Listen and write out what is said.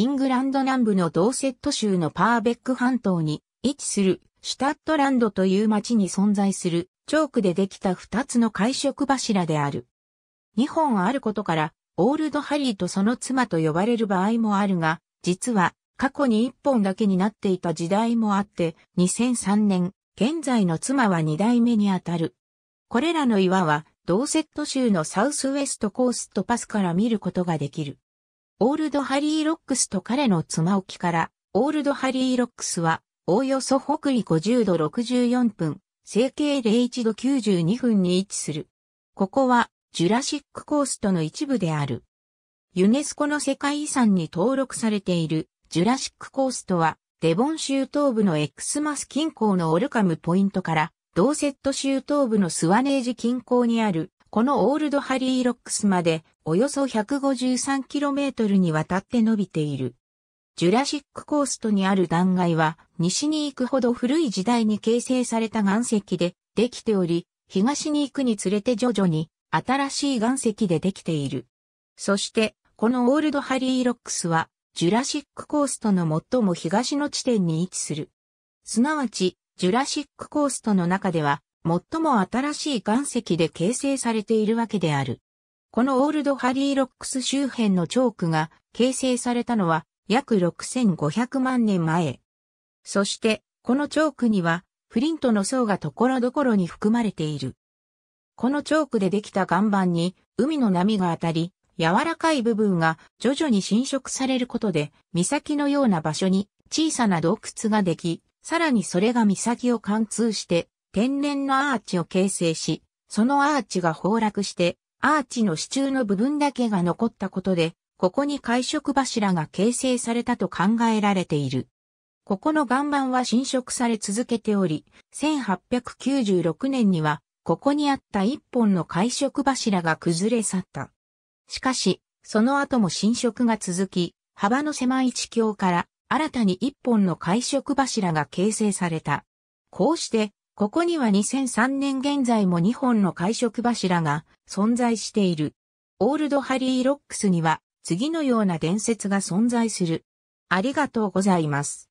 イングランド南部のドーセット州のパーベック半島に位置するシュタットランドという町に存在するチョークでできた2つの会食柱である。2本あることからオールドハリーとその妻と呼ばれる場合もあるが、実は過去に1本だけになっていた時代もあって2003年、現在の妻は2代目にあたる。これらの岩はドーセット州のサウスウェストコーストパスから見ることができる。オールドハリー・ロックスと彼の妻置きから、オールドハリー・ロックスは、おおよそ北緯50度64分、整形01度92分に位置する。ここは、ジュラシックコーストの一部である。ユネスコの世界遺産に登録されている、ジュラシックコーストは、デボン州東部のエクスマス近郊のオルカムポイントから、ドーセット州東部のスワネージ近郊にある、このオールドハリーロックスまでおよそ 153km にわたって伸びている。ジュラシックコーストにある断崖は、西に行くほど古い時代に形成された岩石でできており、東に行くにつれて徐々に新しい岩石でできている。そして、このオールドハリーロックスは、ジュラシックコーストの最も東の地点に位置する。すなわち、ジュラシックコーストの中では、最も新しい岩石で形成されているわけである。このオールドハリーロックス周辺のチョークが形成されたのは約6500万年前。そして、このチョークにはフリントの層が所々に含まれている。このチョークでできた岩盤に海の波が当たり、柔らかい部分が徐々に侵食されることで、岬のような場所に小さな洞窟ができ、さらにそれが岬を貫通して、天然のアーチを形成し、そのアーチが崩落して、アーチの支柱の部分だけが残ったことで、ここに会食柱が形成されたと考えられている。ここの岩盤は侵食され続けており、1896年には、ここにあった一本の会食柱が崩れ去った。しかし、その後も侵食が続き、幅の狭い地境から新たに一本の会食柱が形成された。こうして、ここには2003年現在も2本の会食柱が存在している。オールドハリーロックスには次のような伝説が存在する。ありがとうございます。